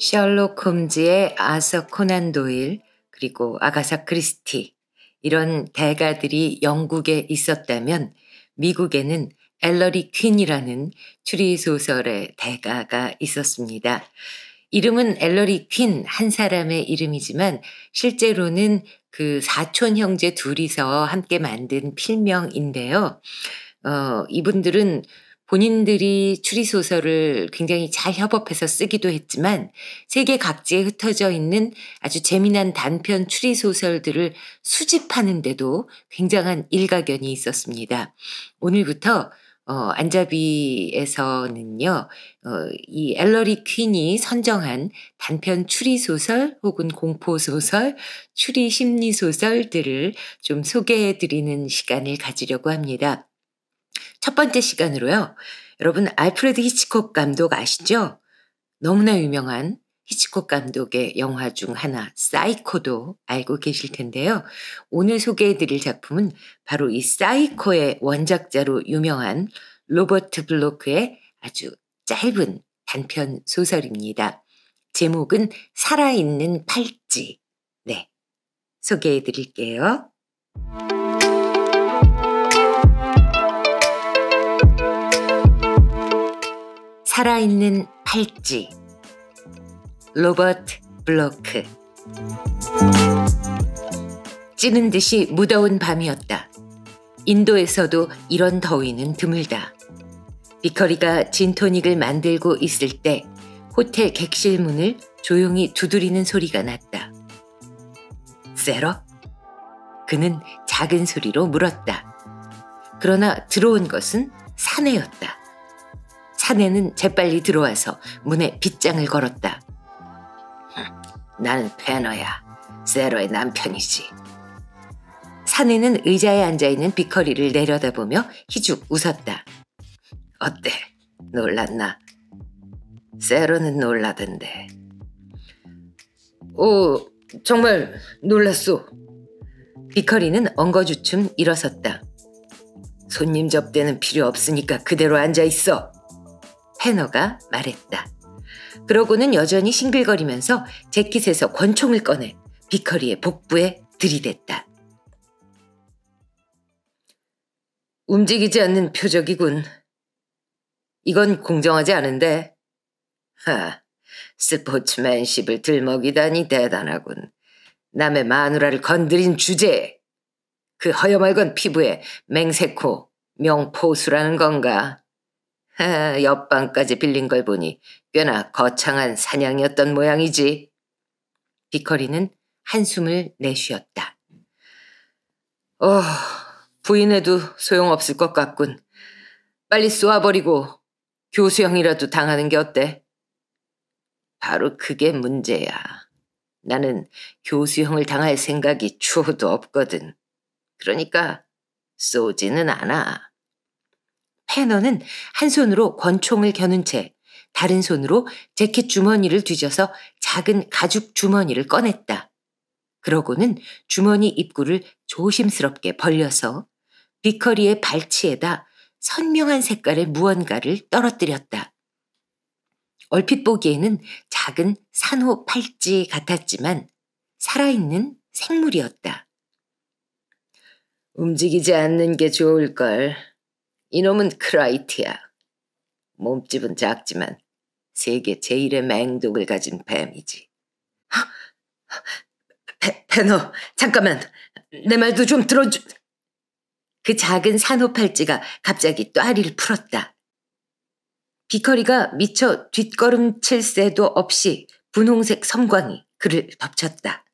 셜록 홈즈의 아서 코난 도일 그리고 아가사 크리스티 이런 대가들이 영국에 있었다면 미국에는 엘러리 퀸이라는 추리소설의 대가가 있었습니다. 이름은 엘러리 퀸 한 사람의 이름이지만 실제로는 그 사촌 형제 둘이서 함께 만든 필명인데요. 어, 이분들은 본인들이 추리소설을 굉장히 잘 협업해서 쓰기도 했지만 세계 각지에 흩어져 있는 아주 재미난 단편 추리소설들을 수집하는데도 굉장한 일가견이 있었습니다. 오늘부터 어, 안자비에서는요, 어, 이 엘러리 퀸이 선정한 단편 추리소설 혹은 공포소설, 추리 심리소설들을 좀 소개해 드리는 시간을 가지려고 합니다. 첫 번째 시간으로요. 여러분 알프레드 히치콕 감독 아시죠? 너무나 유명한 히치콕 감독의 영화 중 하나 사이코도 알고 계실 텐데요. 오늘 소개해 드릴 작품은 바로 이 사이코의 원작자로 유명한 로버트 블로크의 아주 짧은 단편 소설입니다. 제목은 살아있는 팔찌. 네. 소개해 드릴게요. 살아있는 팔찌 로버트 블로크 찌는 듯이 무더운 밤이었다. 인도에서도 이런 더위는 드물다. 비커리가 진토닉을 만들고 있을 때 호텔 객실 문을 조용히 두드리는 소리가 났다. 세러? 그는 작은 소리로 물었다. 그러나 들어온 것은 사내였다. 사내는 재빨리 들어와서 문에 빗장을 걸었다. 나는 페너야. 세로의 남편이지. 사내는 의자에 앉아있는 비커리를 내려다보며 희죽 웃었다. 어때? 놀랐나? 세로는 놀라던데. 오, 정말 놀랐소. 비커리는 엉거주춤 일어섰다. 손님 접대는 필요 없으니까 그대로 앉아 있어. 해너가 말했다. 그러고는 여전히 싱글거리면서 재킷에서 권총을 꺼내 비커리의 복부에 들이댔다. 움직이지 않는 표적이군. 이건 공정하지 않은데. 하, 스포츠맨십을 들먹이다니 대단하군. 남의 마누라를 건드린 주제에 그허여맑은 피부에 맹세코 명포수라는 건가? 옆방까지 빌린 걸 보니 꽤나 거창한 사냥이었던 모양이지. 비커리는 한숨을 내쉬었다. 어, 부인해도 소용없을 것 같군. 빨리 쏘아버리고 교수형이라도 당하는 게 어때? 바로 그게 문제야. 나는 교수형을 당할 생각이 추호도 없거든. 그러니까 쏘지는 않아. 패너는 한 손으로 권총을 겨눈 채 다른 손으로 재킷 주머니를 뒤져서 작은 가죽 주머니를 꺼냈다. 그러고는 주머니 입구를 조심스럽게 벌려서 비커리의 발치에다 선명한 색깔의 무언가를 떨어뜨렸다. 얼핏 보기에는 작은 산호 팔찌 같았지만 살아있는 생물이었다. 움직이지 않는 게 좋을걸. 이놈은 크라이티야. 몸집은 작지만 세계 제일의 맹독을 가진 뱀이지. 베, 아, 베너, 잠깐만. 내 말도 좀 들어주... 그 작은 산호팔찌가 갑자기 또아리를 풀었다. 비커리가 미처 뒷걸음칠 새도 없이 분홍색 섬광이 그를 덮쳤다.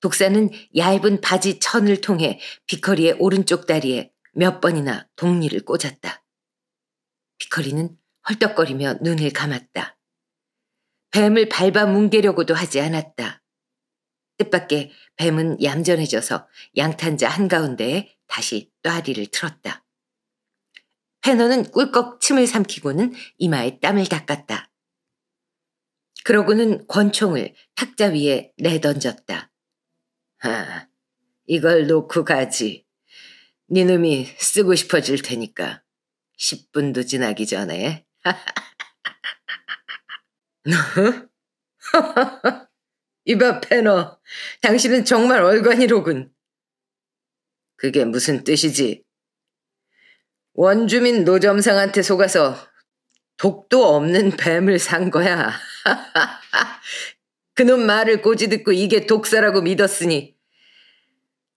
독사는 얇은 바지 천을 통해 비커리의 오른쪽 다리에 몇 번이나 동리를 꽂았다. 피컬리는 헐떡거리며 눈을 감았다. 뱀을 밟아 뭉개려고도 하지 않았다. 뜻밖의 뱀은 얌전해져서 양탄자 한가운데에 다시 또아리를 틀었다. 패너는 꿀꺽 침을 삼키고는 이마에 땀을 닦았다. 그러고는 권총을 탁자 위에 내던졌다. 아, 이걸 놓고 가지. 니놈이 쓰고 싶어질 테니까 10분도 지나기 전에 입 앞에 너 당신은 정말 얼간이로군. 그게 무슨 뜻이지? 원주민 노점상한테 속아서 독도 없는 뱀을 산 거야. 그놈 말을 꼬지 듣고 이게 독사라고 믿었으니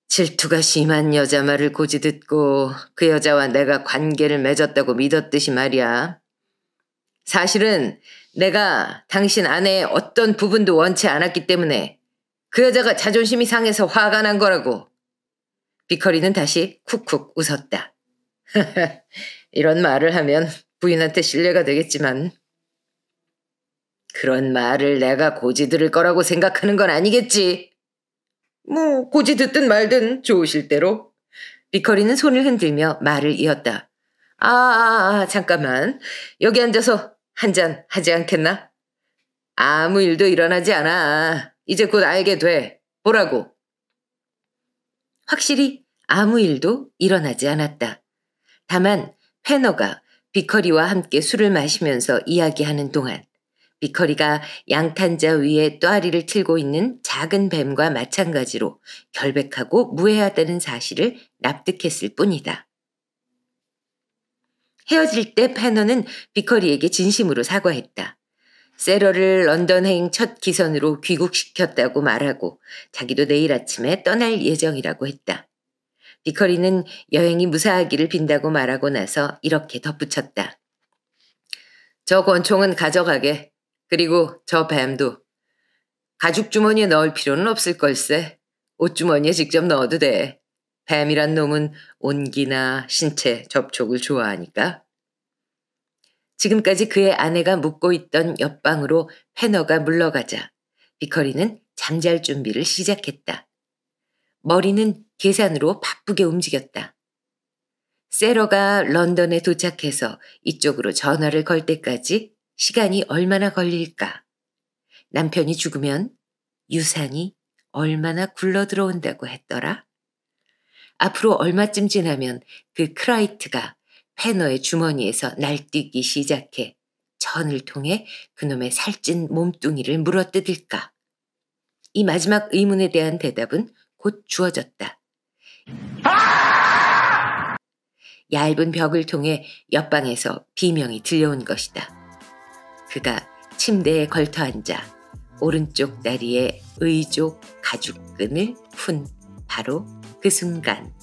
질투가 심한 여자 말을 고지 듣고 그 여자와 내가 관계를 맺었다고 믿었듯이 말이야. 사실은 내가 당신 아내의 어떤 부분도 원치 않았기 때문에 그 여자가 자존심이 상해서 화가 난 거라고. 비커리는 다시 쿡쿡 웃었다. 이런 말을 하면 부인한테 신뢰가 되겠지만 그런 말을 내가 고지 들을 거라고 생각하는 건 아니겠지. 뭐 고지 듣든 말든 좋으실 대로. 비커리는 손을 흔들며 말을 이었다. 아, 아, 아 잠깐만. 여기 앉아서 한 잔 하지 않겠나? 아무 일도 일어나지 않아. 이제 곧 알게 돼. 보라고. 확실히 아무 일도 일어나지 않았다. 다만 패너가 비커리와 함께 술을 마시면서 이야기하는 동안 비커리가 양탄자 위에 또아리를 틀고 있는 작은 뱀과 마찬가지로 결백하고 무해하다는 사실을 납득했을 뿐이다. 헤어질 때 패너는 비커리에게 진심으로 사과했다. 세러를 런던행 첫 기선으로 귀국시켰다고 말하고 자기도 내일 아침에 떠날 예정이라고 했다. 비커리는 여행이 무사하기를 빈다고 말하고 나서 이렇게 덧붙였다. 저 권총은 가져가게. 그리고 저 뱀도 가죽 주머니에 넣을 필요는 없을 걸세. 옷주머니에 직접 넣어도 돼. 뱀이란 놈은 온기나 신체 접촉을 좋아하니까. 지금까지 그의 아내가 묵고 있던 옆방으로 패너가 물러가자 비커리는 잠잘 준비를 시작했다. 머리는 계산으로 바쁘게 움직였다. 세러가 런던에 도착해서 이쪽으로 전화를 걸 때까지 시간이 얼마나 걸릴까? 남편이 죽으면 유산이 얼마나 굴러 들어온다고 했더라? 앞으로 얼마쯤 지나면 그 크라이트가 패너의 주머니에서 날뛰기 시작해 전을 통해 그놈의 살찐 몸뚱이를 물어뜯을까? 이 마지막 의문에 대한 대답은 곧 주어졌다. 아! 얇은 벽을 통해 옆방에서 비명이 들려온 것이다. 그가 침대에 걸터 앉아 오른쪽 다리에 의족 가죽끈을 푼 바로 그 순간.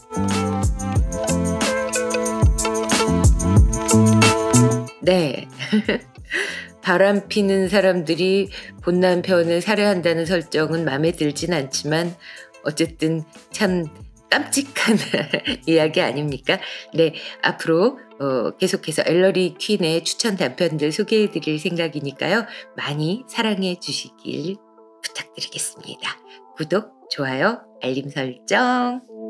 네. 바람 피는 사람들이 본 남편을 살해한다는 설정은 마음에 들진 않지만 어쨌든 참 깜찍한 이야기 아닙니까? 네, 앞으로 어, 계속해서 엘러리 퀸의 추천 단편들 소개해 드릴 생각이니까요. 많이 사랑해 주시길 부탁드리겠습니다. 구독, 좋아요, 알림 설정.